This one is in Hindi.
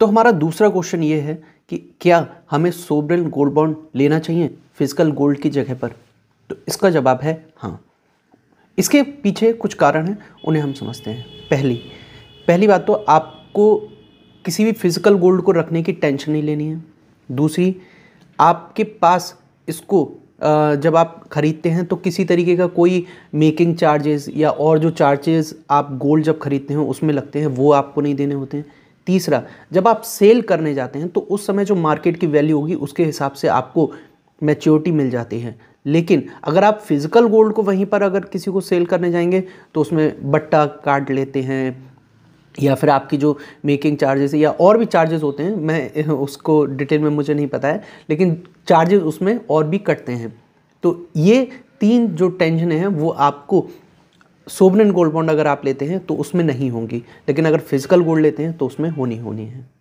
तो हमारा दूसरा क्वेश्चन ये है कि क्या हमें सोब्रेन गोल्ड बॉन्ड लेना चाहिए फिजिकल गोल्ड की जगह पर तो इसका जवाब है हाँ इसके पीछे कुछ कारण हैं उन्हें हम समझते हैं पहली पहली बात तो आपको किसी भी फिज़िकल गोल्ड को रखने की टेंशन नहीं लेनी है दूसरी आपके पास इसको जब आप ख़रीदते हैं तो किसी तरीके का कोई मेकिंग चार्जेस या और जो चार्जेस आप गोल्ड जब ख़रीदते हैं उसमें लगते हैं वो आपको नहीं देने होते हैं तीसरा जब आप सेल करने जाते हैं तो उस समय जो मार्केट की वैल्यू होगी उसके हिसाब से आपको मैच्योरिटी मिल जाती है लेकिन अगर आप फिजिकल गोल्ड को वहीं पर अगर किसी को सेल करने जाएंगे तो उसमें बट्टा काट लेते हैं या फिर आपकी जो मेकिंग चार्जेस या और भी चार्जेस होते हैं मैं उसको डिटेल में मुझे नहीं पता है लेकिन चार्जेस उसमें और भी कटते हैं तो ये तीन जो टेंशन हैं वो आपको सोबन गोल्ड बॉन्ड अगर आप लेते हैं तो उसमें नहीं होंगी लेकिन अगर फिजिकल गोल्ड लेते हैं तो उसमें होनी होनी है